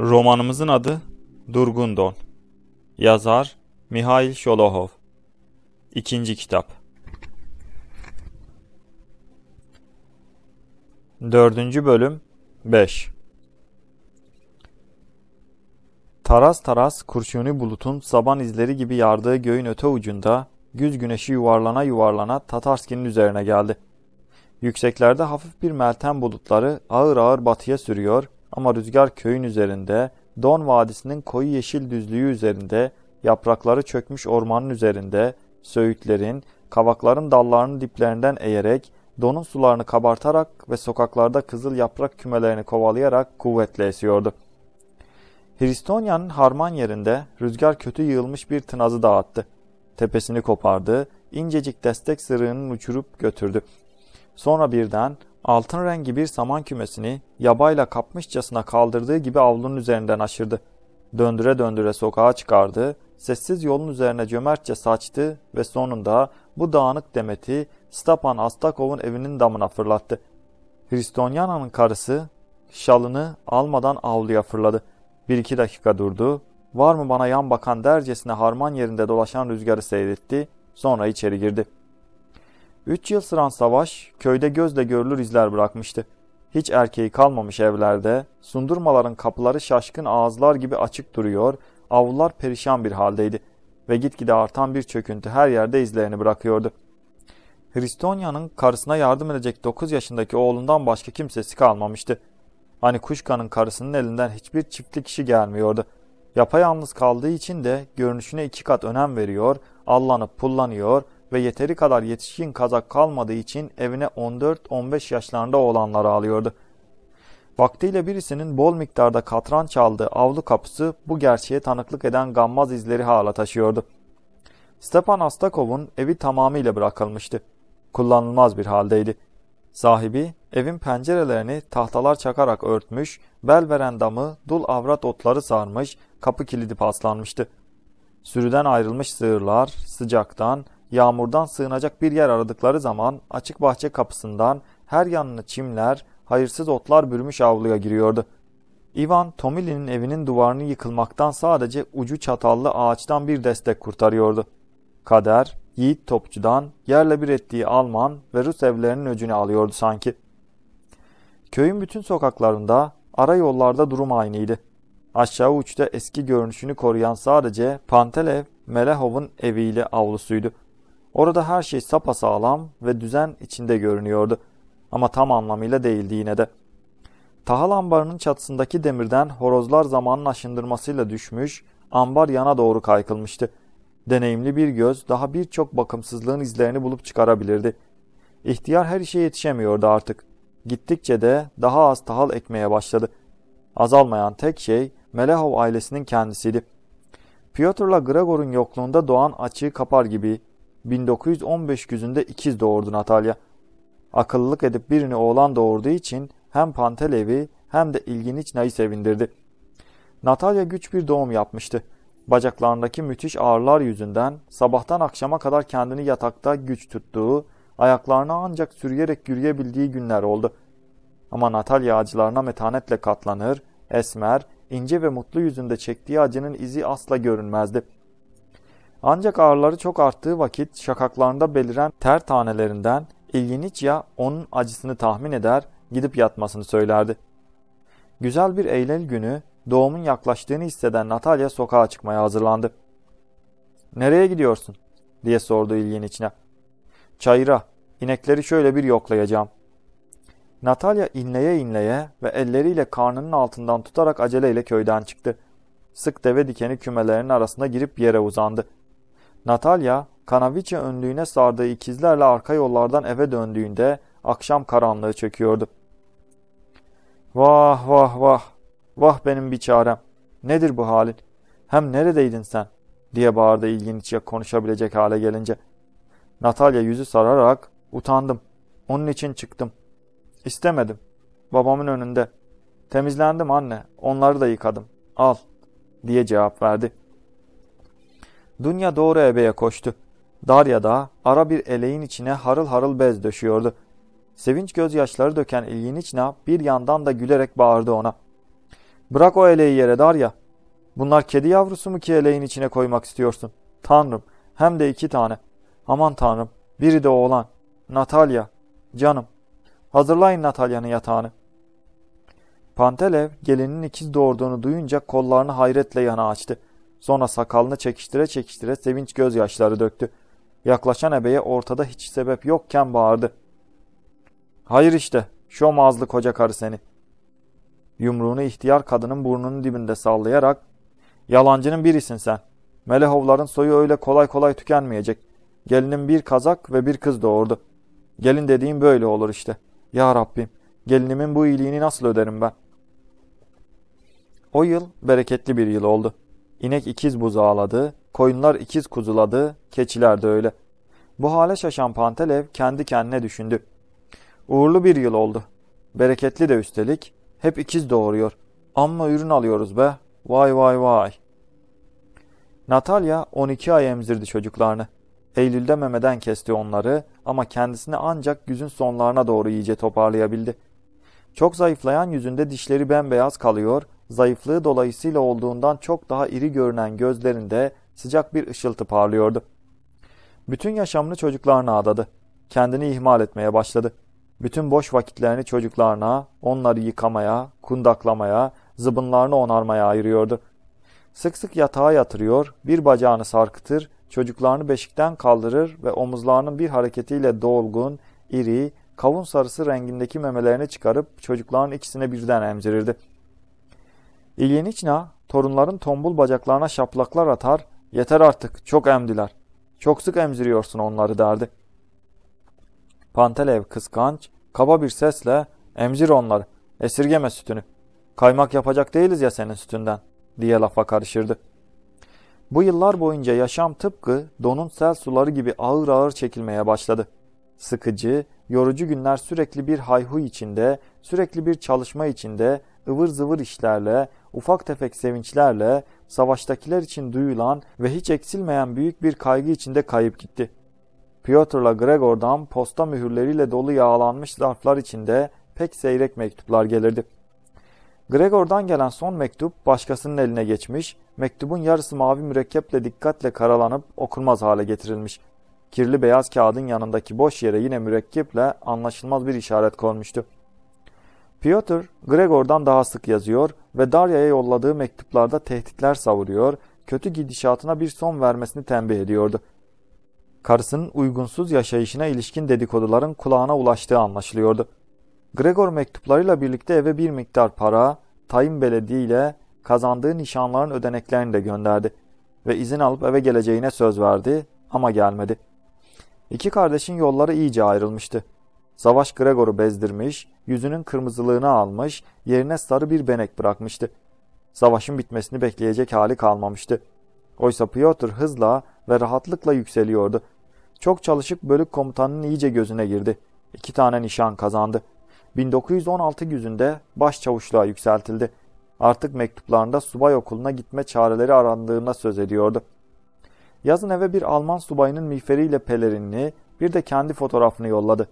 Romanımızın adı Durgun Don. Yazar Mihail Şolohov. İkinci kitap. Dördüncü bölüm 5 Taras taras kurşuni bulutun saban izleri gibi yardığı göğün öte ucunda güz güneşi yuvarlana yuvarlana Tatarski'nin üzerine geldi. Yükseklerde hafif bir meltem bulutları ağır ağır batıya sürüyor ama rüzgar köyün üzerinde, Don Vadisi'nin koyu yeşil düzlüğü üzerinde, yaprakları çökmüş ormanın üzerinde, söğütlerin, kavakların dallarını diplerinden eğerek, donun sularını kabartarak ve sokaklarda kızıl yaprak kümelerini kovalayarak kuvvetle esiyordu. Hristonya'nın harman yerinde rüzgar kötü yığılmış bir tınazı dağıttı. Tepesini kopardı, incecik destek sırığının uçurup götürdü. Sonra birden altın rengi bir saman kümesini yabayla kapmışçasına kaldırdığı gibi avlunun üzerinden aşırdı. Döndüre döndüre sokağa çıkardı, sessiz yolun üzerine cömertçe saçtı ve sonunda bu dağınık demeti Stapan Astakov'un evinin damına fırlattı. Hristonyana'nın karısı şalını almadan avluya fırladı. Bir iki dakika durdu, var mı bana yan bakan dercesine harman yerinde dolaşan rüzgarı seyretti, sonra içeri girdi.'' Üç yıl süren savaş köyde gözle görülür izler bırakmıştı. Hiç erkeği kalmamış evlerde, sundurmaların kapıları şaşkın ağızlar gibi açık duruyor, avlular perişan bir haldeydi ve gitgide artan bir çöküntü her yerde izlerini bırakıyordu. Hristonya'nın karısına yardım edecek 9 yaşındaki oğlundan başka kimsesi kalmamıştı. Hani Kuşka'nın karısının elinden hiçbir çiftlik işi gelmiyordu. Yapayalnız kaldığı için de görünüşüne iki kat önem veriyor, allanıp pullanıyor, ve yeteri kadar yetişkin kazak kalmadığı için evine 14-15 yaşlarında olanları alıyordu. Vaktiyle birisinin bol miktarda katran çaldığı avlu kapısı bu gerçeğe tanıklık eden gammaz izleri hala taşıyordu. Stepan Astakov'un evi tamamıyla bırakılmıştı. Kullanılmaz bir haldeydi. Sahibi evin pencerelerini tahtalar çakarak örtmüş, bel veren damı dul avrat otları sarmış, kapı kilidi paslanmıştı. Sürüden ayrılmış sığırlar sıcaktan, Yağmurdan sığınacak bir yer aradıkları zaman açık bahçe kapısından her yanını çimler, hayırsız otlar bürümüş avluya giriyordu. Ivan, Tomili'nin evinin duvarını yıkılmaktan sadece ucu çatallı ağaçtan bir destek kurtarıyordu. Kader, Yiğit Topçu'dan yerle bir ettiği Alman ve Rus evlerinin öcünü alıyordu sanki. Köyün bütün sokaklarında, ara yollarda durum aynıydı. Aşağı uçta eski görünüşünü koruyan sadece Pantelev, Melehov'un eviyle avlusuydu. Orada her şey sapasağlam ve düzen içinde görünüyordu. Ama tam anlamıyla değildi yine de. Tahal ambarının çatısındaki demirden horozlar zamanın aşındırmasıyla düşmüş, ambar yana doğru kaykılmıştı. Deneyimli bir göz daha birçok bakımsızlığın izlerini bulup çıkarabilirdi. İhtiyar her işe yetişemiyordu artık. Gittikçe de daha az tahal ekmeye başladı. Azalmayan tek şey Melehov ailesinin kendisiydi. Piotr'la Gregor'un yokluğunda doğan açığı kapar gibi 1915 güzünde ikiz doğurdu Natalya. Akıllılık edip birini oğlan doğurduğu için hem Pantelev'i hem de ilginç Na'yı sevindirdi. Natalya güç bir doğum yapmıştı. Bacaklarındaki müthiş ağrılar yüzünden sabahtan akşama kadar kendini yatakta güç tuttuğu, ayaklarını ancak sürüyerek yürüyebildiği günler oldu. Ama Natalya acılarına metanetle katlanır, esmer, ince ve mutlu yüzünde çektiği acının izi asla görünmezdi.'' Ancak ağrıları çok arttığı vakit şakaklarında beliren ter tanelerinden ya onun acısını tahmin eder, gidip yatmasını söylerdi. Güzel bir Eylül günü doğumun yaklaştığını hisseden Natalya sokağa çıkmaya hazırlandı. ''Nereye gidiyorsun?'' diye sordu ilgin içine. ''Çayıra, inekleri şöyle bir yoklayacağım.'' Natalya inleye inleye ve elleriyle karnının altından tutarak aceleyle köyden çıktı. Sık deve dikeni kümelerinin arasına girip yere uzandı. Natalya, Kanaviçe önlüğüne sardığı ikizlerle arka yollardan eve döndüğünde akşam karanlığı çöküyordu. Vah vah vah, vah benim bir çarem. Nedir bu halin? Hem neredeydin sen? diye bağırdı ilginç ya konuşabilecek hale gelince. Natalya yüzü sararak utandım. Onun için çıktım. İstemedim. Babamın önünde. Temizlendim anne. Onları da yıkadım. Al diye cevap verdi. Dünya doğru ebeye koştu. Darya da ara bir eleğin içine harıl harıl bez döşüyordu. Sevinç gözyaşları döken İlyiniçna bir yandan da gülerek bağırdı ona. ''Bırak o eleği yere Darya. Bunlar kedi yavrusu mu ki eleğin içine koymak istiyorsun? Tanrım, hem de iki tane. Aman Tanrım, biri de oğlan. Natalya, canım. Hazırlayın Natalya'nın yatağını.'' Pantelev gelinin ikiz doğurduğunu duyunca kollarını hayretle yana açtı. Sonra sakalını çekiştire çekiştire sevinç gözyaşları döktü. Yaklaşan ebeye ortada hiç sebep yokken bağırdı. Hayır işte, şomazlı koca karı seni. Yumruğunu ihtiyar kadının burnunun dibinde sallayarak, yalancının birisin sen. Melehovların soyu öyle kolay kolay tükenmeyecek. Gelinin bir kazak ve bir kız doğurdu. Gelin dediğim böyle olur işte. Ya Rabbim, gelinimin bu iyiliğini nasıl öderim ben? O yıl bereketli bir yıl oldu. İnek ikiz buzağladı, koyunlar ikiz kuzuladı, keçiler de öyle. Bu hale şaşan Pantelev kendi kendine düşündü. Uğurlu bir yıl oldu. Bereketli de üstelik. Hep ikiz doğuruyor. Amma ürün alıyoruz be. Vay vay vay. Natalya 12 ay emzirdi çocuklarını. Eylül'de memeden kesti onları ama kendisini ancak güzün sonlarına doğru iyice toparlayabildi. Çok zayıflayan yüzünde dişleri bembeyaz kalıyor, zayıflığı dolayısıyla olduğundan çok daha iri görünen gözlerinde sıcak bir ışıltı parlıyordu. Bütün yaşamını çocuklarına adadı. Kendini ihmal etmeye başladı. Bütün boş vakitlerini çocuklarına, onları yıkamaya, kundaklamaya, zıbınlarını onarmaya ayırıyordu. Sık sık yatağa yatırıyor, bir bacağını sarkıtır, çocuklarını beşikten kaldırır ve omuzlarının bir hareketiyle dolgun, iri, kavun sarısı rengindeki memelerini çıkarıp çocukların ikisine birden emzirirdi. İlyeniçna torunların tombul bacaklarına şaplaklar atar, yeter artık çok emdiler, çok sık emziriyorsun onları derdi. Pantelev kıskanç, kaba bir sesle emzir onları, esirgeme sütünü, kaymak yapacak değiliz ya senin sütünden diye lafa karışırdı. Bu yıllar boyunca yaşam tıpkı donun sel suları gibi ağır ağır çekilmeye başladı. Sıkıcı, yorucu günler sürekli bir hayhu içinde, sürekli bir çalışma içinde, ıvır zıvır işlerle, ufak tefek sevinçlerle, savaştakiler için duyulan ve hiç eksilmeyen büyük bir kaygı içinde kayıp gitti. Piotr'la Gregor'dan posta mühürleriyle dolu yağlanmış zarflar içinde pek seyrek mektuplar gelirdi. Gregor'dan gelen son mektup başkasının eline geçmiş, mektubun yarısı mavi mürekkeple dikkatle karalanıp okunmaz hale getirilmiş. Kirli beyaz kağıdın yanındaki boş yere yine mürekkeple anlaşılmaz bir işaret konmuştu. Piotr, Gregor'dan daha sık yazıyor ve Darya'ya yolladığı mektuplarda tehditler savuruyor, kötü gidişatına bir son vermesini tembih ediyordu. Karısının uygunsuz yaşayışına ilişkin dedikoduların kulağına ulaştığı anlaşılıyordu. Gregor mektuplarıyla birlikte eve bir miktar para, Tayin Belediye ile kazandığı nişanların ödeneklerini de gönderdi ve izin alıp eve geleceğine söz verdi ama gelmedi. İki kardeşin yolları iyice ayrılmıştı. Savaş Gregor'u bezdirmiş, yüzünün kırmızılığını almış, yerine sarı bir benek bırakmıştı. Savaşın bitmesini bekleyecek hali kalmamıştı. Oysa Piotr hızla ve rahatlıkla yükseliyordu. Çok çalışık bölük komutanının iyice gözüne girdi. İki tane nişan kazandı. 1916 yüzünde başçavuşluğa yükseltildi. Artık mektuplarında subay okuluna gitme çareleri arandığına söz ediyordu. Yazın eve bir Alman subayının miğferiyle pelerinini, bir de kendi fotoğrafını yolladı.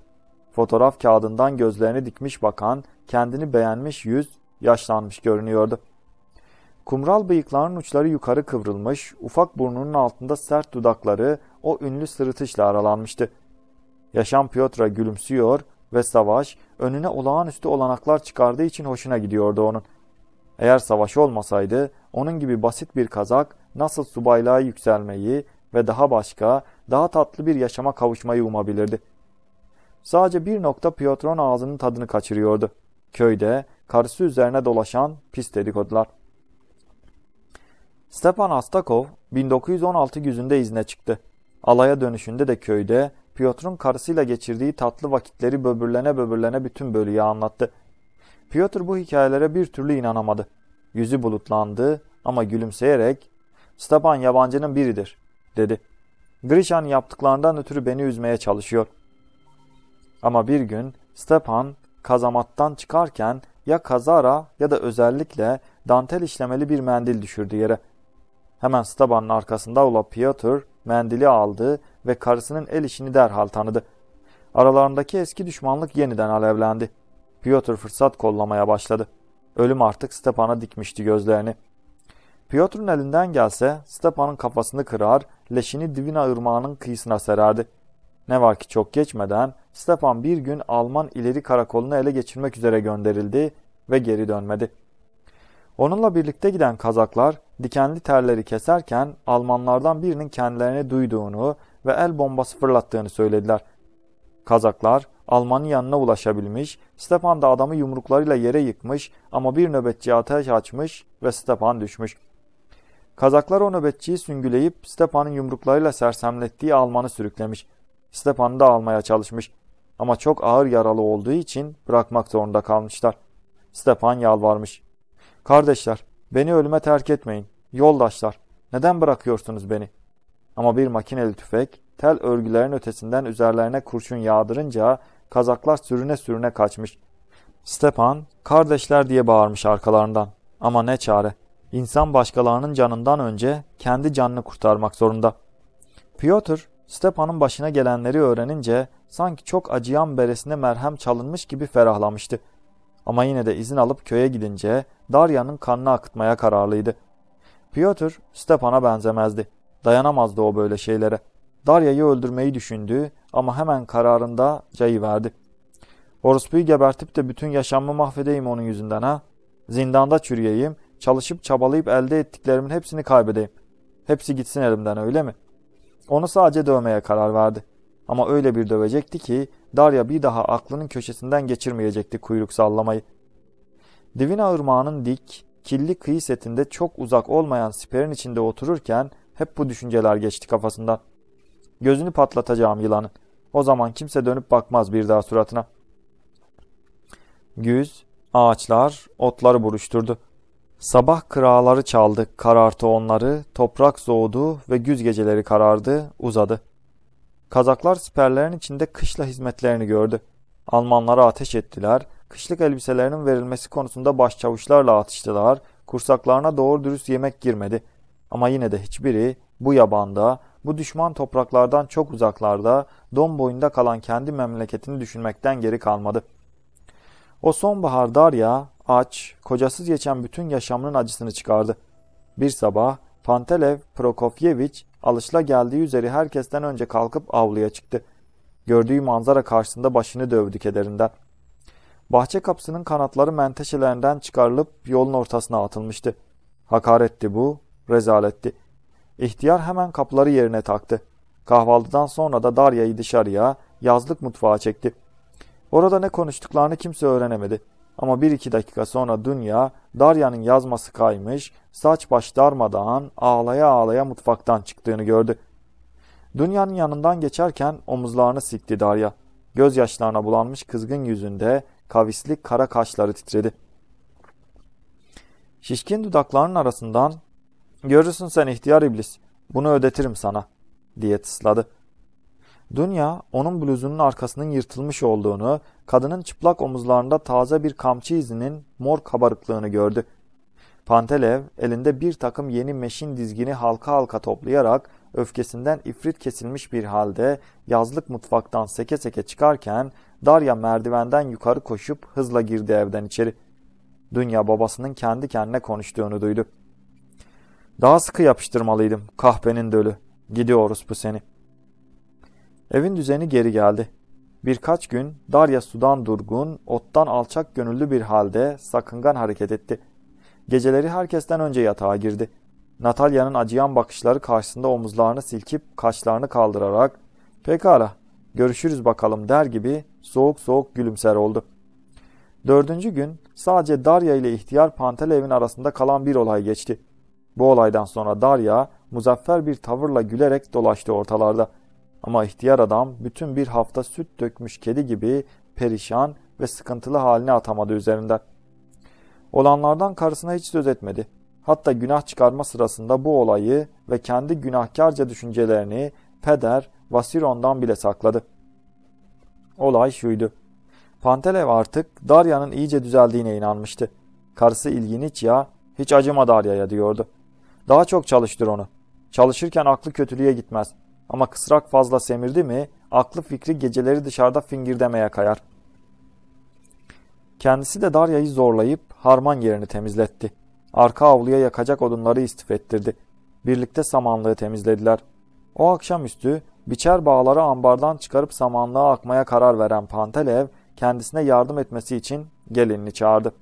Fotoğraf kağıdından gözlerini dikmiş bakan, kendini beğenmiş yüz yaşlanmış görünüyordu. Kumral bıyıkların uçları yukarı kıvrılmış, ufak burnunun altında sert dudakları o ünlü sırıtışla aralanmıştı. Yaşam Piotra gülümsüyor ve savaş önüne olağanüstü olanaklar çıkardığı için hoşuna gidiyordu onun. Eğer savaş olmasaydı onun gibi basit bir kazak nasıl subaylığa yükselmeyi ve daha başka, daha tatlı bir yaşama kavuşmayı umabilirdi. Sadece bir nokta Piotr'un ağzının tadını kaçırıyordu. Köyde karısı üzerine dolaşan pis dedikodular. Stepan Astakov 1916 yüzünde izne çıktı. Alaya dönüşünde de köyde Piotr'un karısıyla geçirdiği tatlı vakitleri böbürlene böbürlene bütün bölüye anlattı. Piotr bu hikayelere bir türlü inanamadı. Yüzü bulutlandı ama gülümseyerek ''Stepan yabancının biridir.'' dedi. Grişan yaptıklarından ötürü beni üzmeye çalışıyor. Ama bir gün Stepan kazamattan çıkarken ya kazara ya da özellikle dantel işlemeli bir mendil düşürdü yere. Hemen Stepan'ın arkasında olan Piotr mendili aldı ve karısının el işini derhal tanıdı. Aralarındaki eski düşmanlık yeniden alevlendi. Piotr fırsat kollamaya başladı. Ölüm artık Stepan'a dikmişti gözlerini. Piotr'un elinden gelse Stepan'ın kafasını kırar, leşini Divina ırmağının kıyısına sererdi. Ne var ki çok geçmeden Stefan bir gün Alman ileri karakolunu ele geçirmek üzere gönderildi ve geri dönmedi. Onunla birlikte giden Kazaklar dikenli terleri keserken Almanlardan birinin kendilerini duyduğunu ve el bombası fırlattığını söylediler. Kazaklar Alman'ın yanına ulaşabilmiş, Stefan da adamı yumruklarıyla yere yıkmış ama bir nöbetçi ateş açmış ve Stefan düşmüş. Kazaklar o nöbetçiyi süngüleyip Stefan'ın yumruklarıyla sersemlettiği Alman'ı sürüklemiş. Stepan da almaya çalışmış ama çok ağır yaralı olduğu için bırakmak zorunda kalmışlar. Stepan yalvarmış. Kardeşler, beni ölüme terk etmeyin. Yoldaşlar, neden bırakıyorsunuz beni? Ama bir makineli tüfek tel örgülerin ötesinden üzerlerine kurşun yağdırınca kazaklar sürüne sürüne kaçmış. Stepan, kardeşler diye bağırmış arkalarından. Ama ne çare. İnsan başkalarının canından önce kendi canını kurtarmak zorunda. Piotr Stepa'nın başına gelenleri öğrenince sanki çok acıyan beresine merhem çalınmış gibi ferahlamıştı. Ama yine de izin alıp köye gidince Darya'nın kanını akıtmaya kararlıydı. Piotr Stepan'a benzemezdi. Dayanamazdı o böyle şeylere. Darya'yı öldürmeyi düşündü ama hemen kararında verdi. Orospu'yu gebertip de bütün yaşamımı mahvedeyim onun yüzünden ha. Zindanda çürüyeyim, çalışıp çabalayıp elde ettiklerimin hepsini kaybedeyim. Hepsi gitsin elimden öyle mi?'' Onu sadece dövmeye karar verdi. Ama öyle bir dövecekti ki Darya bir daha aklının köşesinden geçirmeyecekti kuyruk sallamayı. Divina Irmağı'nın dik, killi kıyı setinde çok uzak olmayan siperin içinde otururken hep bu düşünceler geçti kafasından. Gözünü patlatacağım yılanın. O zaman kimse dönüp bakmaz bir daha suratına. Güz, ağaçlar, otları buruşturdu. Sabah kıraları çaldık, karartı onları, toprak soğudu ve güz geceleri karardı, uzadı. Kazaklar siperlerin içinde kışla hizmetlerini gördü. Almanlara ateş ettiler, kışlık elbiselerinin verilmesi konusunda başçavuşlarla atıştılar, kursaklarına doğru dürüst yemek girmedi. Ama yine de hiçbiri bu yabanda, bu düşman topraklardan çok uzaklarda, don boyunda kalan kendi memleketini düşünmekten geri kalmadı. O sonbahar darya aç, kocasız geçen bütün yaşamının acısını çıkardı. Bir sabah Pantelev Prokofyevich alışla geldiği üzere herkesten önce kalkıp avluya çıktı. Gördüğü manzara karşısında başını dövdü kederinden. Bahçe kapısının kanatları menteşelerinden çıkarılıp yolun ortasına atılmıştı. Hakaretti bu, rezaletti. İhtiyar hemen kapıları yerine taktı. Kahvaltıdan sonra da Darya'yı dışarıya, yazlık mutfağa çekti. Orada ne konuştuklarını kimse öğrenemedi. Ama bir iki dakika sonra dünya Darya'nın yazması kaymış, saç baş darmadağın ağlaya ağlaya mutfaktan çıktığını gördü. Dünya'nın yanından geçerken omuzlarını sikti Darya. Gözyaşlarına bulanmış kızgın yüzünde kavisli kara kaşları titredi. Şişkin dudaklarının arasından ''Görürsün sen ihtiyar iblis, bunu ödetirim sana.'' diye tısladı. Dünya onun bluzunun arkasının yırtılmış olduğunu, kadının çıplak omuzlarında taze bir kamçı izinin mor kabarıklığını gördü. Pantelev elinde bir takım yeni meşin dizgini halka halka toplayarak öfkesinden ifrit kesilmiş bir halde yazlık mutfaktan seke seke çıkarken Darya merdivenden yukarı koşup hızla girdi evden içeri. Dünya babasının kendi kendine konuştuğunu duydu. Daha sıkı yapıştırmalıydım kahpenin dölü. Gidiyoruz bu seni.'' Evin düzeni geri geldi. Birkaç gün Darya sudan durgun, ottan alçak gönüllü bir halde sakıngan hareket etti. Geceleri herkesten önce yatağa girdi. Natalya'nın acıyan bakışları karşısında omuzlarını silkip kaşlarını kaldırarak ''Pekala, görüşürüz bakalım'' der gibi soğuk soğuk gülümser oldu. Dördüncü gün sadece Darya ile ihtiyar Pantelev'in arasında kalan bir olay geçti. Bu olaydan sonra Darya muzaffer bir tavırla gülerek dolaştı ortalarda. Ama ihtiyar adam bütün bir hafta süt dökmüş kedi gibi perişan ve sıkıntılı haline atamadı üzerinden. Olanlardan karısına hiç söz etmedi. Hatta günah çıkarma sırasında bu olayı ve kendi günahkarca düşüncelerini peder Vasiron'dan bile sakladı. Olay şuydu. Pantelev artık Darya'nın iyice düzeldiğine inanmıştı. Karısı İlginiçya hiç acıma Darya'ya diyordu. Daha çok çalıştır onu. Çalışırken aklı kötülüğe gitmez. Ama kısrak fazla semirdi mi aklı fikri geceleri dışarıda fingirdemeye kayar. Kendisi de Darya'yı zorlayıp harman yerini temizletti. Arka avluya yakacak odunları istif ettirdi. Birlikte samanlığı temizlediler. O akşamüstü biçer bağları ambardan çıkarıp samanlığa akmaya karar veren Pantelev kendisine yardım etmesi için gelinini çağırdı.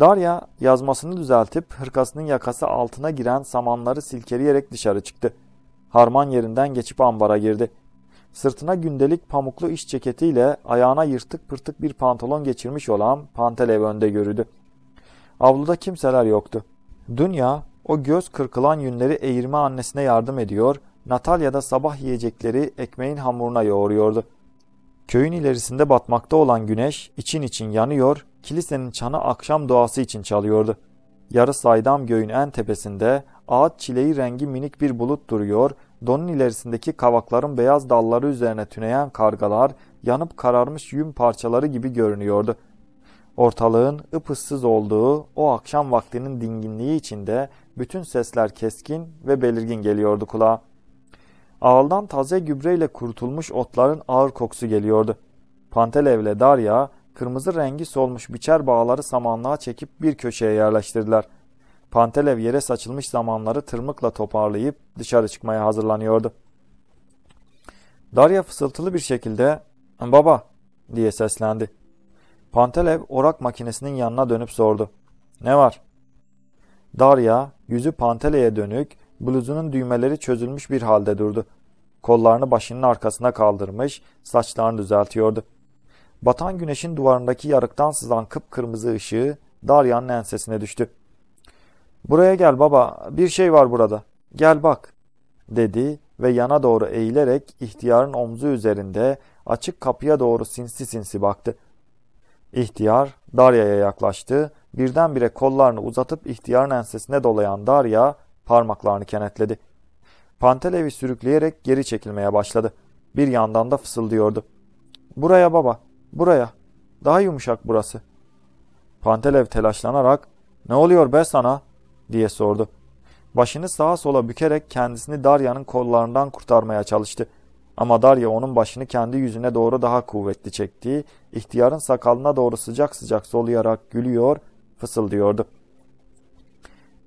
Darya yazmasını düzeltip hırkasının yakası altına giren samanları silkeleyerek dışarı çıktı. Harman yerinden geçip ambara girdi. Sırtına gündelik pamuklu iş ceketiyle ayağına yırtık pırtık bir pantolon geçirmiş olan Pantelev önde görüdü. Avluda kimseler yoktu. Dünya o göz kırkılan yünleri eğirme annesine yardım ediyor, Natalya'da sabah yiyecekleri ekmeğin hamuruna yoğuruyordu. Köyün ilerisinde batmakta olan güneş için için yanıyor, kilisenin çanı akşam doğası için çalıyordu. Yarı saydam göğün en tepesinde Ağaç çileği rengi minik bir bulut duruyor, donun ilerisindeki kavakların beyaz dalları üzerine tüneyen kargalar, yanıp kararmış yün parçaları gibi görünüyordu. Ortalığın ıpıssız olduğu o akşam vaktinin dinginliği içinde bütün sesler keskin ve belirgin geliyordu kulağa. Ağaldan taze gübreyle kurutulmuş otların ağır kokusu geliyordu. Pantelev ile Darya kırmızı rengi solmuş biçer bağları samanlığa çekip bir köşeye yerleştirdiler. Pantelev yere saçılmış zamanları tırmıkla toparlayıp dışarı çıkmaya hazırlanıyordu. Darya fısıltılı bir şekilde ''Baba'' diye seslendi. Pantelev orak makinesinin yanına dönüp sordu. ''Ne var?'' Darya yüzü Pantelev'e dönük, bluzunun düğmeleri çözülmüş bir halde durdu. Kollarını başının arkasına kaldırmış, saçlarını düzeltiyordu. Batan güneşin duvarındaki yarıktan sızan kıpkırmızı ışığı Darya'nın ensesine düştü. ''Buraya gel baba, bir şey var burada. Gel bak.'' dedi ve yana doğru eğilerek ihtiyarın omzu üzerinde açık kapıya doğru sinsi sinsi baktı. İhtiyar Darya'ya yaklaştı. Birdenbire kollarını uzatıp ihtiyarın ensesine dolayan Darya parmaklarını kenetledi. Pantelevi sürükleyerek geri çekilmeye başladı. Bir yandan da fısıldıyordu. ''Buraya baba, buraya. Daha yumuşak burası.'' Pantelev telaşlanarak ''Ne oluyor be sana?'' diye sordu. Başını sağa sola bükerek kendisini Darya'nın kollarından kurtarmaya çalıştı. Ama Darya onun başını kendi yüzüne doğru daha kuvvetli çektiği, ihtiyarın sakalına doğru sıcak sıcak soluyarak gülüyor, fısıldıyordu.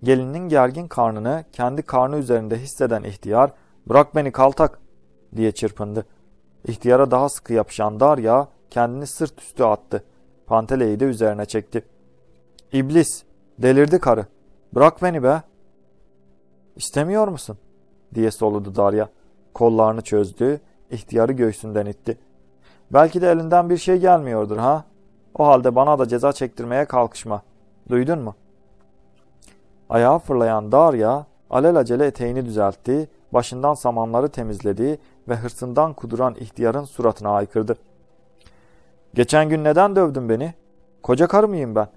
Gelinin gergin karnını kendi karnı üzerinde hisseden ihtiyar, ''Bırak beni kaltak!'' diye çırpındı. İhtiyara daha sıkı yapışan Darya kendini sırt üstü attı. Panteleyi de üzerine çekti. ''İblis! Delirdi karı!'' Bırak beni be. İstemiyor musun? diye soludu Darya. Kollarını çözdü, ihtiyarı göğsünden itti. Belki de elinden bir şey gelmiyordur ha? O halde bana da ceza çektirmeye kalkışma. Duydun mu? Ayağa fırlayan Darya alelacele eteğini düzeltti, başından samanları temizledi ve hırsından kuduran ihtiyarın suratına aykırdı. Geçen gün neden dövdün beni? Koca karı mıyım ben?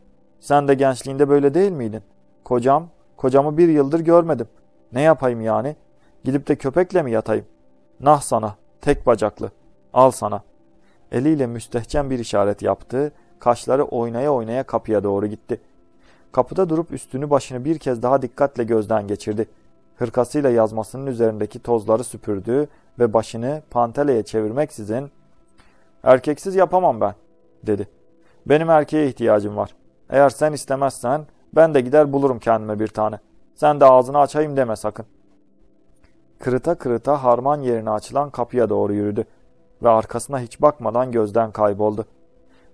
Sen de gençliğinde böyle değil miydin? Kocam, kocamı bir yıldır görmedim. Ne yapayım yani? Gidip de köpekle mi yatayım? Nah sana, tek bacaklı. Al sana. Eliyle müstehcen bir işaret yaptı. Kaşları oynaya oynaya kapıya doğru gitti. Kapıda durup üstünü başını bir kez daha dikkatle gözden geçirdi. Hırkasıyla yazmasının üzerindeki tozları süpürdü ve başını panteleye çevirmeksizin ''Erkeksiz yapamam ben.'' dedi. ''Benim erkeğe ihtiyacım var. Eğer sen istemezsen ben de gider bulurum kendime bir tane. Sen de ağzını açayım deme sakın. Kırıta kırıta harman yerine açılan kapıya doğru yürüdü ve arkasına hiç bakmadan gözden kayboldu.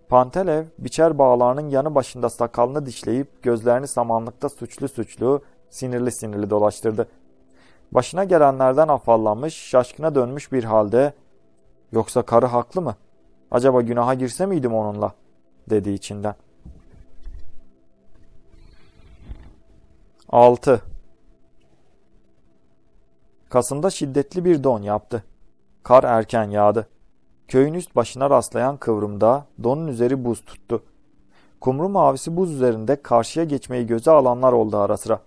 Pantelev, biçer bağlarının yanı başında sakalını dişleyip gözlerini samanlıkta suçlu suçlu, sinirli sinirli dolaştırdı. Başına gelenlerden afallanmış, şaşkına dönmüş bir halde ''Yoksa karı haklı mı? Acaba günaha girse miydim onunla?'' dedi içinden. 6. Kasım'da şiddetli bir don yaptı. Kar erken yağdı. Köyün üst başına rastlayan kıvrımda donun üzeri buz tuttu. Kumru mavisi buz üzerinde karşıya geçmeyi göze alanlar oldu ara sıra.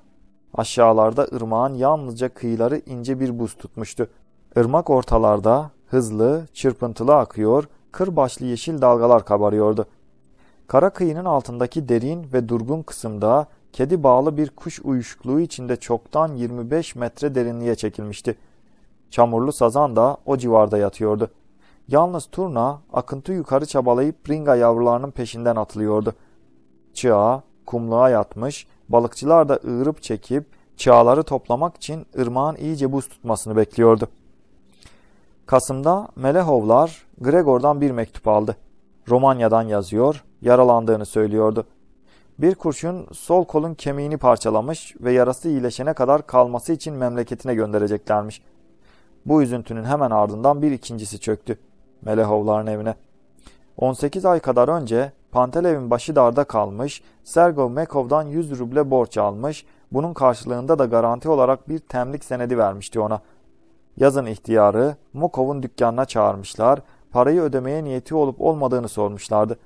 Aşağılarda ırmağın yalnızca kıyıları ince bir buz tutmuştu. Irmak ortalarda hızlı, çırpıntılı akıyor, kırbaçlı yeşil dalgalar kabarıyordu. Kara kıyının altındaki derin ve durgun kısımda kedi bağlı bir kuş uyuşukluğu içinde çoktan 25 metre derinliğe çekilmişti. Çamurlu sazan da o civarda yatıyordu. Yalnız turna akıntı yukarı çabalayıp ringa yavrularının peşinden atılıyordu. Çığa, kumluğa yatmış, balıkçılar da ığırıp çekip çağları toplamak için ırmağın iyice buz tutmasını bekliyordu. Kasım'da Melehovlar Gregor'dan bir mektup aldı. Romanya'dan yazıyor, yaralandığını söylüyordu. Bir kurşun sol kolun kemiğini parçalamış ve yarası iyileşene kadar kalması için memleketine göndereceklermiş. Bu üzüntünün hemen ardından bir ikincisi çöktü. Melehovların evine. 18 ay kadar önce Pantelev'in başı darda kalmış, Sergo Mekov'dan 100 ruble borç almış, bunun karşılığında da garanti olarak bir temlik senedi vermişti ona. Yazın ihtiyarı Mukov'un dükkanına çağırmışlar, parayı ödemeye niyeti olup olmadığını sormuşlardı.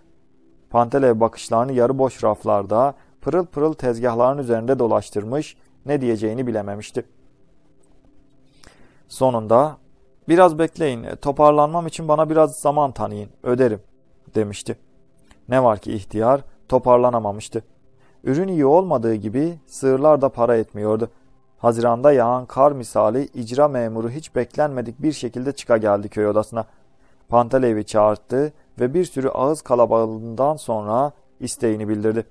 Pantelev bakışlarını yarı boş raflarda, pırıl pırıl tezgahların üzerinde dolaştırmış, ne diyeceğini bilememişti. Sonunda, ''Biraz bekleyin, toparlanmam için bana biraz zaman tanıyın, öderim.'' demişti. Ne var ki ihtiyar toparlanamamıştı. Ürün iyi olmadığı gibi sığırlar da para etmiyordu. Haziranda yağan kar misali icra memuru hiç beklenmedik bir şekilde çıkageldi köy odasına. Pantalev'i çağırttı, ve bir sürü ağız kalabalığından sonra isteğini bildirdi.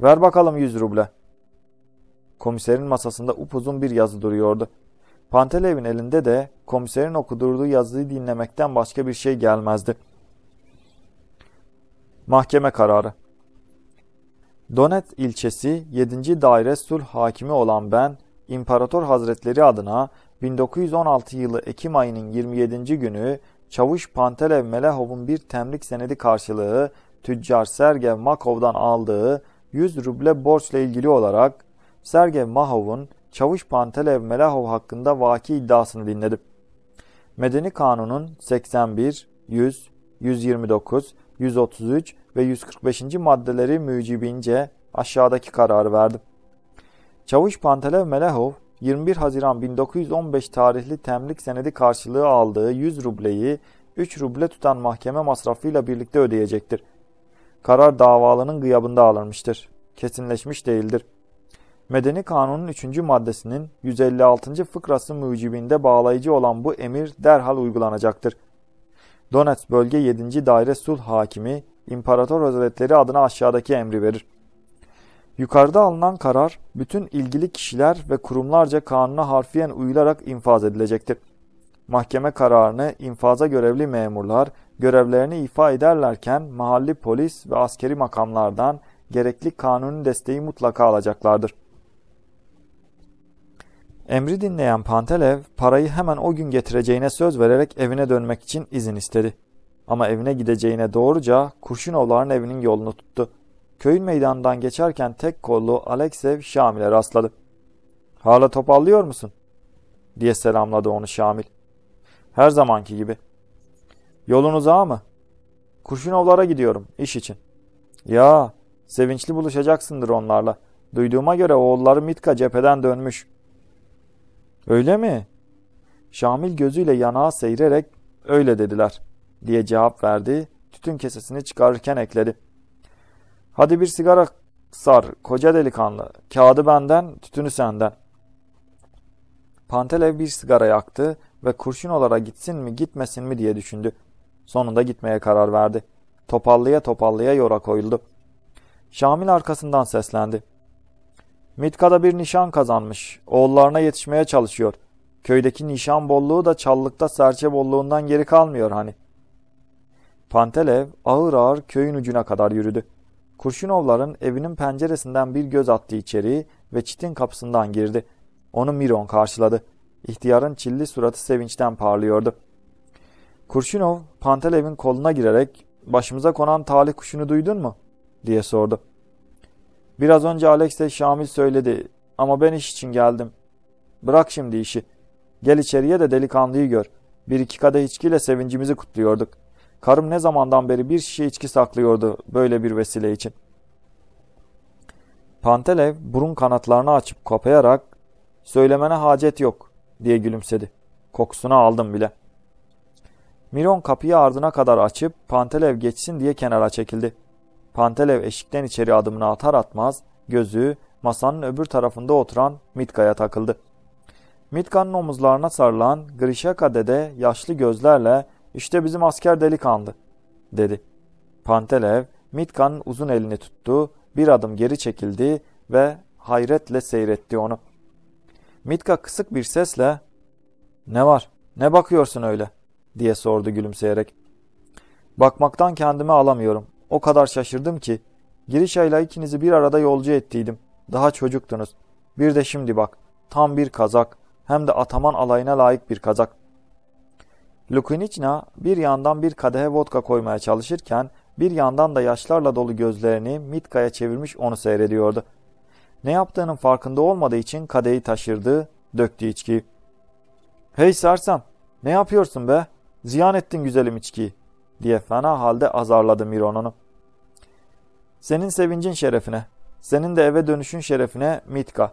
Ver bakalım 100 ruble. Komiserin masasında upuzun bir yazı duruyordu. Pantelev'in elinde de komiserin okudurduğu yazıyı dinlemekten başka bir şey gelmezdi. Mahkeme kararı Donet ilçesi 7. Daire Sulh Hakimi olan ben, İmparator Hazretleri adına 1916 yılı Ekim ayının 27. günü Çavuş Pantelev Melehov'un bir temlik senedi karşılığı tüccar Sergev Makov'dan aldığı 100 ruble borçla ilgili olarak Sergev Mahov'un Çavuş Pantelev Melahov hakkında vaki iddiasını dinledim. Medeni Kanun'un 81, 100, 129, 133 ve 145. maddeleri mücibince aşağıdaki kararı verdim. Çavuş Pantelev Melahov 21 Haziran 1915 tarihli temlik senedi karşılığı aldığı 100 rubleyi 3 ruble tutan mahkeme masrafıyla birlikte ödeyecektir. Karar davalının gıyabında alınmıştır. Kesinleşmiş değildir. Medeni Kanun'un 3. maddesinin 156. fıkrası mucibinde bağlayıcı olan bu emir derhal uygulanacaktır. Donetsk Bölge 7. Daire Sulh Hakimi İmparator Hazretleri adına aşağıdaki emri verir. Yukarıda alınan karar bütün ilgili kişiler ve kurumlarca kanuna harfiyen uyularak infaz edilecektir. Mahkeme kararını infaza görevli memurlar görevlerini ifa ederlerken mahalli polis ve askeri makamlardan gerekli kanuni desteği mutlaka alacaklardır. Emri dinleyen Pantelev parayı hemen o gün getireceğine söz vererek evine dönmek için izin istedi. Ama evine gideceğine doğruca Kurşunovların evinin yolunu tuttu köyün meydanından geçerken tek kollu Aleksev Şamil'e rastladı. Hala topallıyor musun? diye selamladı onu Şamil. Her zamanki gibi. Yolunuz ağa mı? Kurşunovlara gidiyorum iş için. Ya sevinçli buluşacaksındır onlarla. Duyduğuma göre oğulları Mitka cepheden dönmüş. Öyle mi? Şamil gözüyle yanağı seyrerek öyle dediler diye cevap verdi. Tütün kesesini çıkarırken ekledi. Hadi bir sigara sar koca delikanlı. Kağıdı benden, tütünü senden. Pantelev bir sigara yaktı ve kurşun olarak gitsin mi gitmesin mi diye düşündü. Sonunda gitmeye karar verdi. Topallıya topallıya yora koyuldu. Şamil arkasından seslendi. Mitka'da bir nişan kazanmış. Oğullarına yetişmeye çalışıyor. Köydeki nişan bolluğu da çallıkta serçe bolluğundan geri kalmıyor hani. Pantelev ağır ağır köyün ucuna kadar yürüdü. Kurşunovların evinin penceresinden bir göz attı içeriği ve çitin kapısından girdi. Onu Miron karşıladı. İhtiyarın çilli suratı sevinçten parlıyordu. Kurşunov, Pantelev'in koluna girerek ''Başımıza konan talih kuşunu duydun mu?'' diye sordu. ''Biraz önce Alexey Şamil söyledi ama ben iş için geldim. Bırak şimdi işi. Gel içeriye de delikanlıyı gör. Bir iki kadeh içkiyle sevincimizi kutluyorduk.'' Karım ne zamandan beri bir şişe içki saklıyordu böyle bir vesile için. Pantelev burun kanatlarını açıp kapayarak söylemene hacet yok diye gülümsedi. Kokusunu aldım bile. Miron kapıyı ardına kadar açıp Pantelev geçsin diye kenara çekildi. Pantelev eşikten içeri adımını atar atmaz gözü masanın öbür tarafında oturan Mitka'ya takıldı. Mitka'nın omuzlarına sarılan Grişaka dede yaşlı gözlerle işte bizim asker delikanlı, dedi. Pantelev, Mitka'nın uzun elini tuttu, bir adım geri çekildi ve hayretle seyretti onu. Mitka kısık bir sesle, ''Ne var, ne bakıyorsun öyle?'' diye sordu gülümseyerek. ''Bakmaktan kendimi alamıyorum. O kadar şaşırdım ki. Giriş ayla ikinizi bir arada yolcu ettiydim. Daha çocuktunuz. Bir de şimdi bak, tam bir kazak. Hem de ataman alayına layık bir kazak. Lukinichna bir yandan bir kadehe vodka koymaya çalışırken bir yandan da yaşlarla dolu gözlerini Mitka'ya çevirmiş onu seyrediyordu. Ne yaptığının farkında olmadığı için kadehi taşırdı, döktü içki. ''Hey sersem, ne yapıyorsun be? Ziyan ettin güzelim içkiyi.'' diye fena halde azarladı Miron'unu. ''Senin sevincin şerefine, senin de eve dönüşün şerefine Mitka.''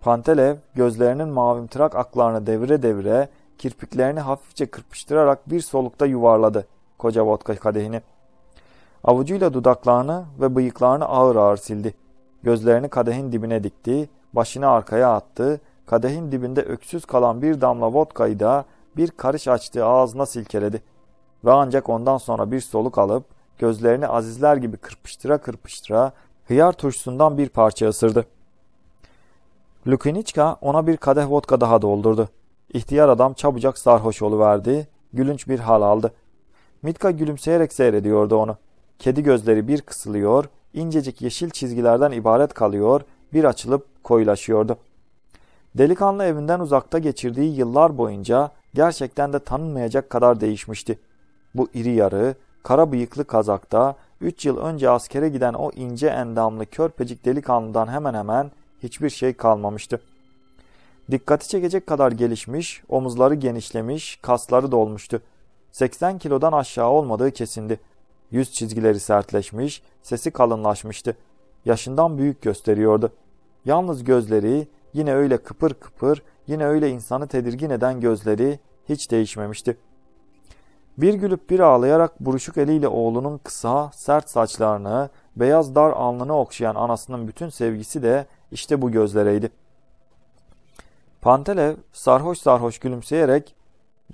Pantelev gözlerinin mavimtırak aklarını devire devire kirpiklerini hafifçe kırpıştırarak bir solukta yuvarladı koca vodka kadehini. Avucuyla dudaklarını ve bıyıklarını ağır ağır sildi. Gözlerini kadehin dibine dikti, başını arkaya attı, kadehin dibinde öksüz kalan bir damla vodkayı da bir karış açtığı ağzına silkeledi. Ve ancak ondan sonra bir soluk alıp gözlerini azizler gibi kırpıştıra kırpıştıra hıyar turşusundan bir parça ısırdı. Lukinichka ona bir kadeh vodka daha doldurdu. İhtiyar adam çabucak sarhoş verdi, gülünç bir hal aldı. Mitka gülümseyerek seyrediyordu onu. Kedi gözleri bir kısılıyor, incecik yeşil çizgilerden ibaret kalıyor, bir açılıp koyulaşıyordu. Delikanlı evinden uzakta geçirdiği yıllar boyunca gerçekten de tanınmayacak kadar değişmişti. Bu iri yarı, kara bıyıklı kazakta, üç yıl önce askere giden o ince endamlı körpecik delikanlıdan hemen hemen hiçbir şey kalmamıştı. Dikkati çekecek kadar gelişmiş, omuzları genişlemiş, kasları dolmuştu. 80 kilodan aşağı olmadığı kesindi. Yüz çizgileri sertleşmiş, sesi kalınlaşmıştı. Yaşından büyük gösteriyordu. Yalnız gözleri, yine öyle kıpır kıpır, yine öyle insanı tedirgin eden gözleri hiç değişmemişti. Bir gülüp bir ağlayarak buruşuk eliyle oğlunun kısa, sert saçlarını, beyaz dar alnını okşayan anasının bütün sevgisi de işte bu gözlereydi.'' Pantelev sarhoş sarhoş gülümseyerek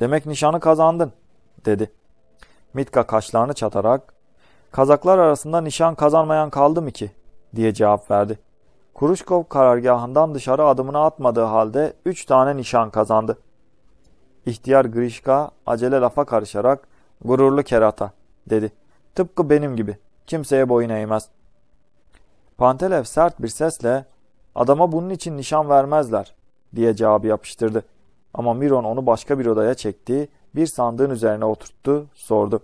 ''Demek nişanı kazandın.'' dedi. Mitka kaşlarını çatarak ''Kazaklar arasında nişan kazanmayan kaldı mı ki?'' diye cevap verdi. Kuruşkov karargahından dışarı adımını atmadığı halde üç tane nişan kazandı. İhtiyar Grişka acele lafa karışarak ''Gururlu kerata'' dedi. ''Tıpkı benim gibi. Kimseye boyun eğmez.'' Pantelev sert bir sesle ''Adama bunun için nişan vermezler diye cevabı yapıştırdı. Ama Miron onu başka bir odaya çekti, bir sandığın üzerine oturttu, sordu.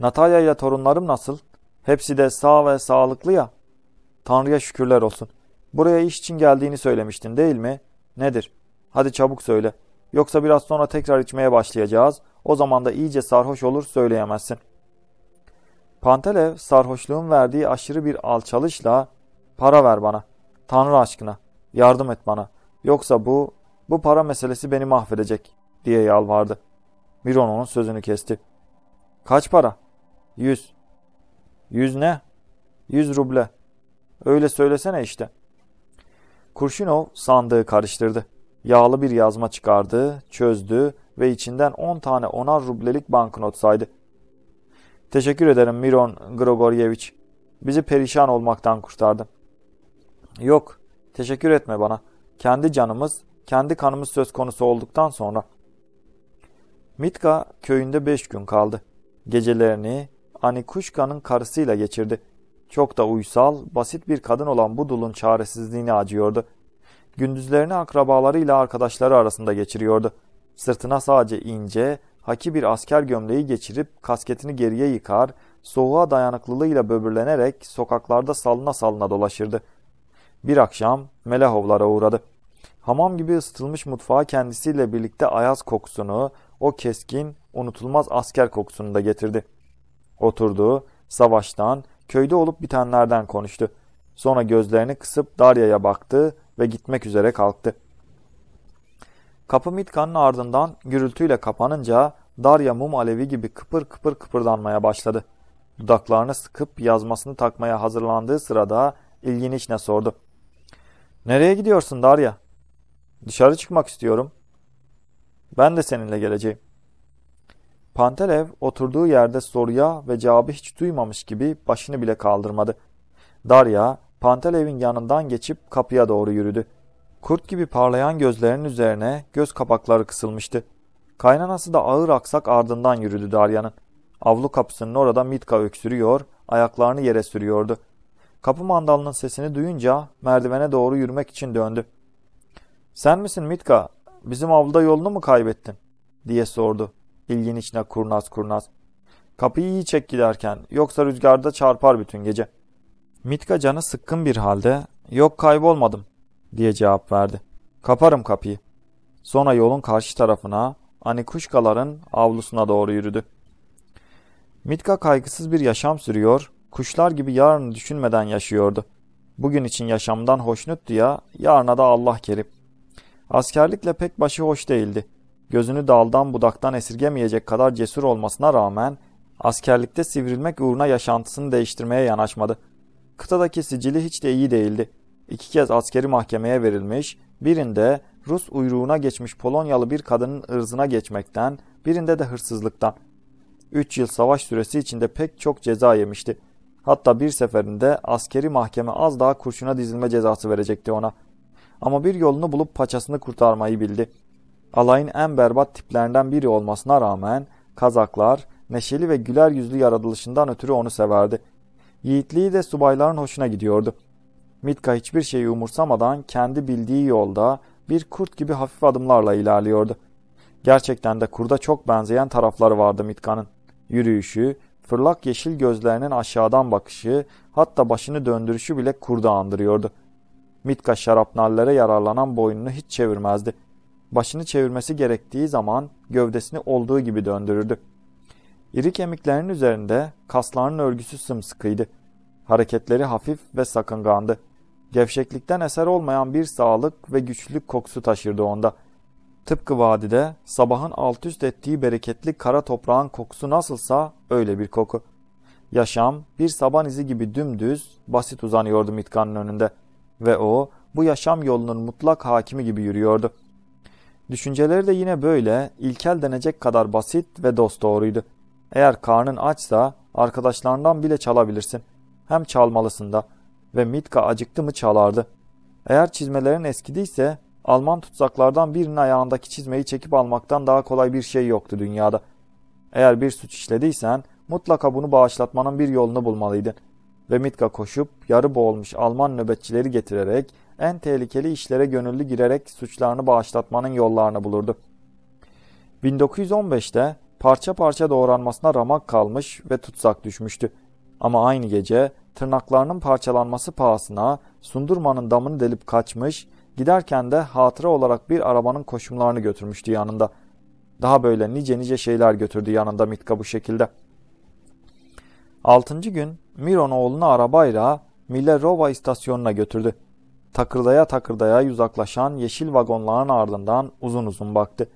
Natalya ile torunlarım nasıl? Hepsi de sağ ve sağlıklı ya. Tanrı'ya şükürler olsun. Buraya iş için geldiğini söylemiştin değil mi? Nedir? Hadi çabuk söyle. Yoksa biraz sonra tekrar içmeye başlayacağız. O zaman da iyice sarhoş olur söyleyemezsin. Pantelev sarhoşluğun verdiği aşırı bir alçalışla para ver bana. Tanrı aşkına yardım et bana. Yoksa bu, bu para meselesi beni mahvedecek diye yalvardı. Miron onun sözünü kesti. Kaç para? Yüz. Yüz ne? Yüz ruble. Öyle söylesene işte. Kurşunov sandığı karıştırdı. Yağlı bir yazma çıkardı, çözdü ve içinden on tane onar rublelik banknot saydı. Teşekkür ederim Miron Grogoryevich. Bizi perişan olmaktan kurtardın. Yok, Teşekkür etme bana. Kendi canımız, kendi kanımız söz konusu olduktan sonra. Mitka köyünde beş gün kaldı. Gecelerini Anikuşka'nın karısıyla geçirdi. Çok da uysal, basit bir kadın olan bu dulun çaresizliğini acıyordu. Gündüzlerini akrabalarıyla arkadaşları arasında geçiriyordu. Sırtına sadece ince, haki bir asker gömleği geçirip kasketini geriye yıkar, soğuğa dayanıklılığıyla böbürlenerek sokaklarda salına salına dolaşırdı. Bir akşam Melahovlara uğradı. Hamam gibi ısıtılmış mutfağa kendisiyle birlikte ayaz kokusunu, o keskin, unutulmaz asker kokusunu da getirdi. Oturduğu savaştan, köyde olup bitenlerden konuştu. Sonra gözlerini kısıp Darya'ya baktı ve gitmek üzere kalktı. Kapı Mitka'nın ardından gürültüyle kapanınca Darya mum alevi gibi kıpır kıpır kıpırdanmaya başladı. Dudaklarını sıkıp yazmasını takmaya hazırlandığı sırada ilgin içine sordu. Nereye gidiyorsun Darya? Dışarı çıkmak istiyorum. Ben de seninle geleceğim. Pantelev oturduğu yerde soruya ve cevabı hiç duymamış gibi başını bile kaldırmadı. Darya, Pantelev'in yanından geçip kapıya doğru yürüdü. Kurt gibi parlayan gözlerinin üzerine göz kapakları kısılmıştı. Kaynanası da ağır aksak ardından yürüdü Darya'nın. Avlu kapısının orada Mitka öksürüyor, ayaklarını yere sürüyordu. Kapı mandalının sesini duyunca merdivene doğru yürümek için döndü. ''Sen misin Mitka? Bizim avluda yolunu mu kaybettin?'' diye sordu. İlgin içine kurnaz kurnaz. Kapıyı iyi çek giderken yoksa rüzgarda çarpar bütün gece. Mitka canı sıkkın bir halde yok kaybolmadım diye cevap verdi. Kaparım kapıyı. Sonra yolun karşı tarafına kuşkaların avlusuna doğru yürüdü. Mitka kaygısız bir yaşam sürüyor, Kuşlar gibi yarını düşünmeden yaşıyordu. Bugün için yaşamdan hoşnuttu ya, yarına da Allah kerim. Askerlikle pek başı hoş değildi. Gözünü daldan budaktan esirgemeyecek kadar cesur olmasına rağmen askerlikte sivrilmek uğruna yaşantısını değiştirmeye yanaşmadı. Kıtadaki sicili hiç de iyi değildi. İki kez askeri mahkemeye verilmiş, birinde Rus uyruğuna geçmiş Polonyalı bir kadının ırzına geçmekten, birinde de hırsızlıktan. Üç yıl savaş süresi içinde pek çok ceza yemişti. Hatta bir seferinde askeri mahkeme az daha kurşuna dizilme cezası verecekti ona. Ama bir yolunu bulup paçasını kurtarmayı bildi. Alayın en berbat tiplerinden biri olmasına rağmen kazaklar neşeli ve güler yüzlü yaratılışından ötürü onu severdi. Yiğitliği de subayların hoşuna gidiyordu. Mitka hiçbir şeyi umursamadan kendi bildiği yolda bir kurt gibi hafif adımlarla ilerliyordu. Gerçekten de kurda çok benzeyen tarafları vardı Mitka'nın. Yürüyüşü, Fırlak yeşil gözlerinin aşağıdan bakışı, hatta başını döndürüşü bile kurda andırıyordu. Mitka şarapnellere yararlanan boynunu hiç çevirmezdi. Başını çevirmesi gerektiği zaman gövdesini olduğu gibi döndürürdü. İri kemiklerinin üzerinde kaslarının örgüsü sımsıkıydı. Hareketleri hafif ve sakıngandı. Gevşeklikten eser olmayan bir sağlık ve güçlülük kokusu taşırdı onda.'' Tıpkı vadide sabahın alt üst ettiği bereketli kara toprağın kokusu nasılsa öyle bir koku. Yaşam bir saban izi gibi dümdüz, basit uzanıyordu Mitkan'ın önünde ve o bu yaşam yolunun mutlak hakimi gibi yürüyordu. Düşünceleri de yine böyle, ilkel denecek kadar basit ve dost doğruydu. Eğer karnın açsa arkadaşlarından bile çalabilirsin. Hem çalmalısın da ve Mitka acıktı mı çalardı. Eğer çizmelerin eskidiyse Alman tutsaklardan birinin ayağındaki çizmeyi çekip almaktan daha kolay bir şey yoktu dünyada. Eğer bir suç işlediysen mutlaka bunu bağışlatmanın bir yolunu bulmalıydın. Ve Mitka koşup yarı boğulmuş Alman nöbetçileri getirerek en tehlikeli işlere gönüllü girerek suçlarını bağışlatmanın yollarını bulurdu. 1915'te parça parça doğranmasına ramak kalmış ve tutsak düşmüştü. Ama aynı gece tırnaklarının parçalanması pahasına Sundurma'nın damını delip kaçmış Giderken de hatıra olarak bir arabanın koşumlarını götürmüştü yanında. Daha böyle nice nice şeyler götürdü yanında Mitka bu şekilde. Altıncı gün Miron oğlunu arabayla Millerova istasyonuna götürdü. Takırdaya takırdaya uzaklaşan yeşil vagonların ardından uzun uzun baktı.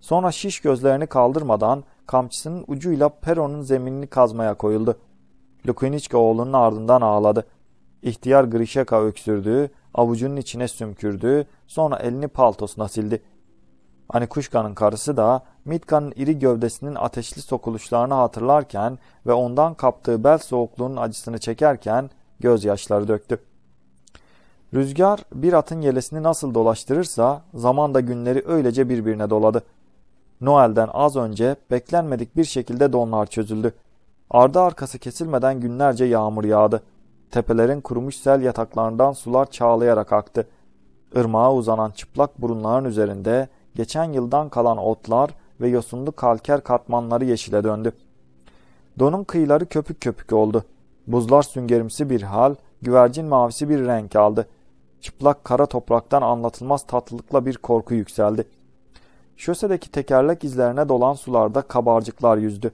Sonra şiş gözlerini kaldırmadan kamçısının ucuyla peronun zeminini kazmaya koyuldu. Lukiniçka oğlunun ardından ağladı. İhtiyar Grişeka öksürdüğü, avucunun içine sümkürdü, sonra elini paltosuna sildi. Anikushka'nın karısı da Mitka'nın iri gövdesinin ateşli sokuluşlarını hatırlarken ve ondan kaptığı bel soğukluğunun acısını çekerken gözyaşları döktü. Rüzgar bir atın yelesini nasıl dolaştırırsa zaman da günleri öylece birbirine doladı. Noel'den az önce beklenmedik bir şekilde donlar çözüldü. Ardı arkası kesilmeden günlerce yağmur yağdı. Tepelerin kurumuş sel yataklarından sular çağlayarak aktı. Irmağa uzanan çıplak burunların üzerinde geçen yıldan kalan otlar ve yosunlu kalker katmanları yeşile döndü. Donun kıyıları köpük köpük oldu. Buzlar süngerimsi bir hal, güvercin mavisi bir renk aldı. Çıplak kara topraktan anlatılmaz tatlılıkla bir korku yükseldi. Şösedeki tekerlek izlerine dolan sularda kabarcıklar yüzdü.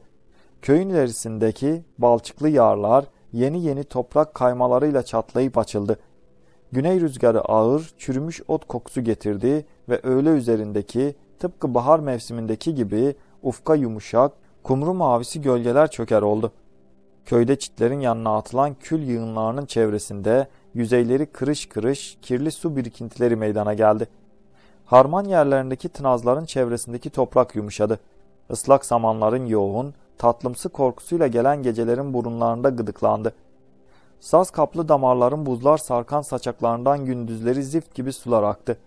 Köyün ilerisindeki balçıklı yarlar, yeni yeni toprak kaymalarıyla çatlayıp açıldı. Güney rüzgarı ağır, çürümüş ot kokusu getirdi ve öğle üzerindeki, tıpkı bahar mevsimindeki gibi ufka yumuşak, kumru mavisi gölgeler çöker oldu. Köyde çitlerin yanına atılan kül yığınlarının çevresinde yüzeyleri kırış kırış, kirli su birikintileri meydana geldi. Harman yerlerindeki tınazların çevresindeki toprak yumuşadı. Islak samanların yoğun, tatlımsı korkusuyla gelen gecelerin burunlarında gıdıklandı. Saz kaplı damarların buzlar sarkan saçaklarından gündüzleri zift gibi sular aktı.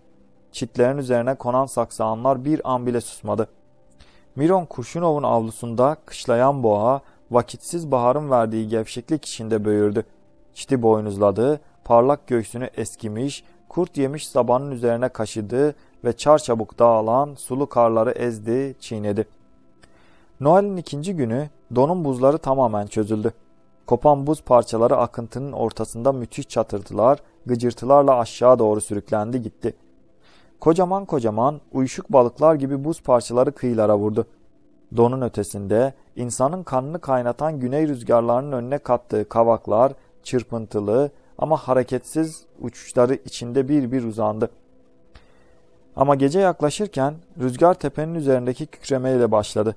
Çitlerin üzerine konan saksağanlar bir an bile susmadı. Miron Kurşunov'un avlusunda kışlayan boğa, vakitsiz baharın verdiği gevşeklik içinde böğürdü. Çiti boynuzladı, parlak göğsünü eskimiş, kurt yemiş sabanın üzerine kaşıdı ve çarçabuk dağılan sulu karları ezdi, çiğnedi.'' Noel'in ikinci günü donun buzları tamamen çözüldü. Kopan buz parçaları akıntının ortasında müthiş çatırdılar, gıcırtılarla aşağı doğru sürüklendi gitti. Kocaman kocaman uyuşuk balıklar gibi buz parçaları kıyılara vurdu. Donun ötesinde insanın kanını kaynatan güney rüzgarlarının önüne kattığı kavaklar çırpıntılı ama hareketsiz uçuşları içinde bir bir uzandı. Ama gece yaklaşırken rüzgar tepenin üzerindeki kükremeyle başladı.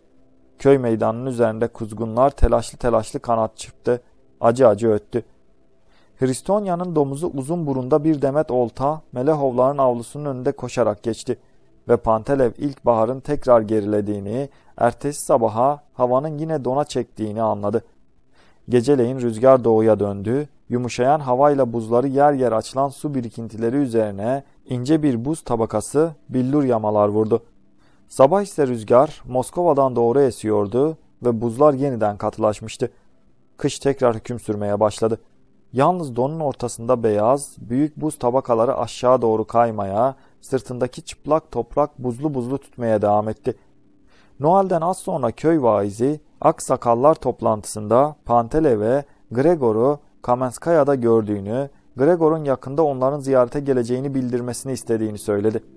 Köy meydanının üzerinde kuzgunlar telaşlı telaşlı kanat çırptı, acı acı öttü. Hristonya'nın domuzu uzun burunda bir demet olta Melehovların avlusunun önünde koşarak geçti ve Pantelev ilkbaharın tekrar gerilediğini, ertesi sabaha havanın yine dona çektiğini anladı. Geceleyin rüzgar doğuya döndü, yumuşayan havayla buzları yer yer açılan su birikintileri üzerine ince bir buz tabakası billur yamalar vurdu. Sabah ise rüzgar Moskova'dan doğru esiyordu ve buzlar yeniden katılaşmıştı. Kış tekrar hüküm sürmeye başladı. Yalnız donun ortasında beyaz, büyük buz tabakaları aşağı doğru kaymaya, sırtındaki çıplak toprak buzlu buzlu tutmaya devam etti. Noel'den az sonra köy vaizi aksakallar toplantısında Pantele ve Gregor'u Kamenskaya'da gördüğünü, Gregor'un yakında onların ziyarete geleceğini bildirmesini istediğini söyledi.